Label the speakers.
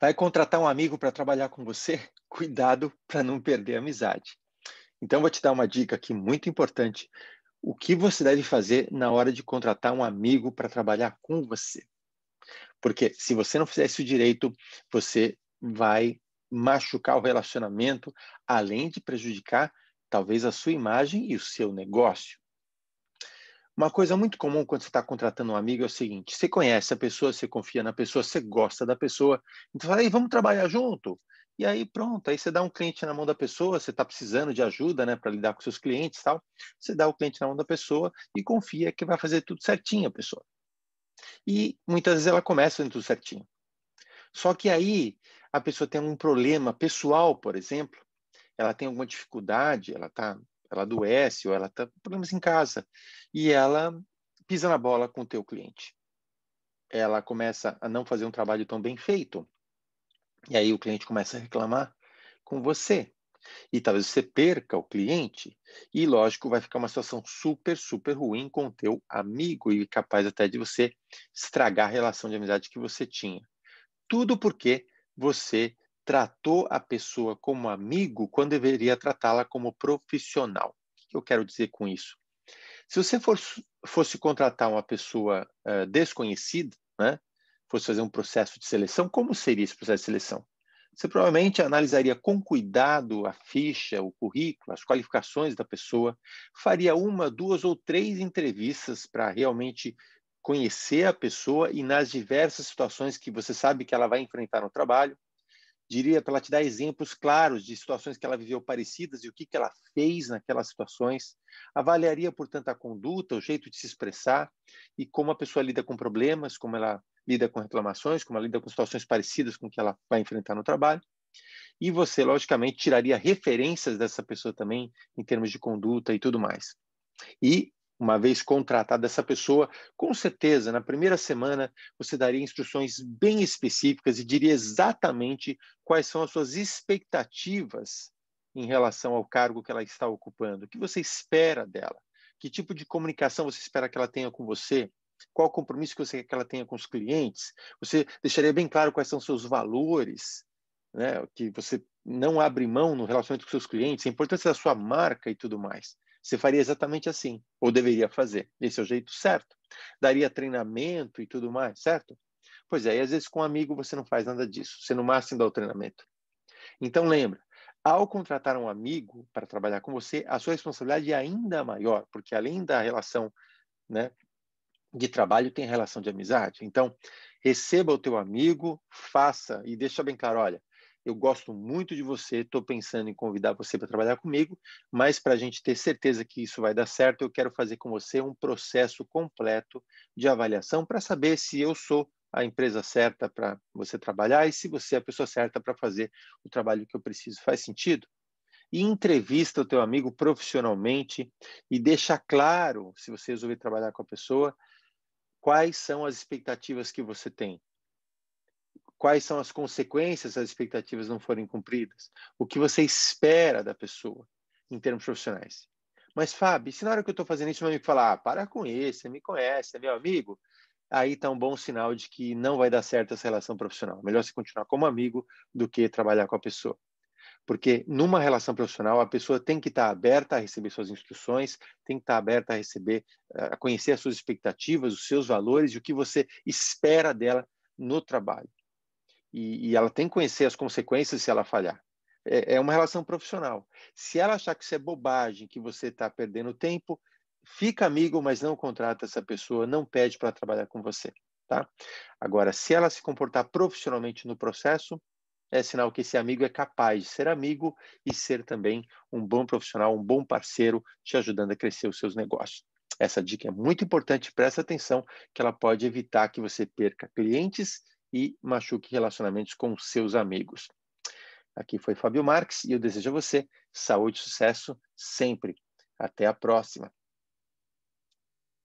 Speaker 1: Vai contratar um amigo para trabalhar com você? Cuidado para não perder a amizade. Então, vou te dar uma dica aqui muito importante. O que você deve fazer na hora de contratar um amigo para trabalhar com você? Porque se você não fizer isso direito, você vai machucar o relacionamento, além de prejudicar talvez a sua imagem e o seu negócio. Uma coisa muito comum quando você está contratando um amigo é o seguinte: você conhece a pessoa, você confia na pessoa, você gosta da pessoa, então fala, aí vamos trabalhar junto. E aí pronto, aí você dá um cliente na mão da pessoa, você está precisando de ajuda, né, para lidar com seus clientes, tal. Você dá o cliente na mão da pessoa e confia que vai fazer tudo certinho a pessoa. E muitas vezes ela começa fazendo tudo certinho. Só que aí a pessoa tem um problema pessoal, por exemplo, ela tem alguma dificuldade, ela está ela adoece ou ela está com problemas em casa e ela pisa na bola com o teu cliente. Ela começa a não fazer um trabalho tão bem feito e aí o cliente começa a reclamar com você. E talvez você perca o cliente e, lógico, vai ficar uma situação super, super ruim com o teu amigo e capaz até de você estragar a relação de amizade que você tinha. Tudo porque você tratou a pessoa como amigo quando deveria tratá-la como profissional. O que eu quero dizer com isso? Se você fosse contratar uma pessoa uh, desconhecida, né, fosse fazer um processo de seleção, como seria esse processo de seleção? Você provavelmente analisaria com cuidado a ficha, o currículo, as qualificações da pessoa, faria uma, duas ou três entrevistas para realmente conhecer a pessoa e nas diversas situações que você sabe que ela vai enfrentar no trabalho, diria para ela te dar exemplos claros de situações que ela viveu parecidas e o que, que ela fez naquelas situações. Avaliaria, portanto, a conduta, o jeito de se expressar e como a pessoa lida com problemas, como ela lida com reclamações, como ela lida com situações parecidas com o que ela vai enfrentar no trabalho. E você, logicamente, tiraria referências dessa pessoa também em termos de conduta e tudo mais. E uma vez contratada essa pessoa, com certeza, na primeira semana, você daria instruções bem específicas e diria exatamente quais são as suas expectativas em relação ao cargo que ela está ocupando, o que você espera dela, que tipo de comunicação você espera que ela tenha com você, qual compromisso que você quer que ela tenha com os clientes, você deixaria bem claro quais são os seus valores, né, que você não abre mão no relacionamento com seus clientes, a importância da sua marca e tudo mais. Você faria exatamente assim, ou deveria fazer. Esse é o jeito certo. Daria treinamento e tudo mais, certo? Pois é, e às vezes com um amigo você não faz nada disso, você no máximo dá o treinamento. Então lembra, ao contratar um amigo para trabalhar com você, a sua responsabilidade é ainda maior, porque além da relação né, de trabalho, tem relação de amizade. Então, receba o teu amigo, faça e deixa bem claro, olha, eu gosto muito de você, estou pensando em convidar você para trabalhar comigo, mas para a gente ter certeza que isso vai dar certo, eu quero fazer com você um processo completo de avaliação para saber se eu sou a empresa certa para você trabalhar e se você é a pessoa certa para fazer o trabalho que eu preciso. Faz sentido? E entrevista o teu amigo profissionalmente e deixa claro, se você resolver trabalhar com a pessoa, quais são as expectativas que você tem quais são as consequências se as expectativas não forem cumpridas, o que você espera da pessoa em termos profissionais. Mas, Fábio, se na hora que eu estou fazendo isso, meu amigo falar, ah, para com isso, você me conhece, é meu amigo, aí está um bom sinal de que não vai dar certo essa relação profissional. Melhor se continuar como amigo do que trabalhar com a pessoa. Porque numa relação profissional, a pessoa tem que estar tá aberta a receber suas instruções, tem que estar tá aberta a receber, a conhecer as suas expectativas, os seus valores e o que você espera dela no trabalho e, e ela tem que conhecer as consequências se ela falhar. É, é uma relação profissional. Se ela achar que isso é bobagem, que você está perdendo tempo, fica amigo, mas não contrata essa pessoa, não pede para trabalhar com você. Tá? Agora, se ela se comportar profissionalmente no processo, é sinal que esse amigo é capaz de ser amigo e ser também um bom profissional, um bom parceiro, te ajudando a crescer os seus negócios. Essa dica é muito importante, presta atenção, que ela pode evitar que você perca clientes e machuque relacionamentos com seus amigos. Aqui foi Fábio Marques e eu desejo a você saúde e sucesso sempre. Até a próxima.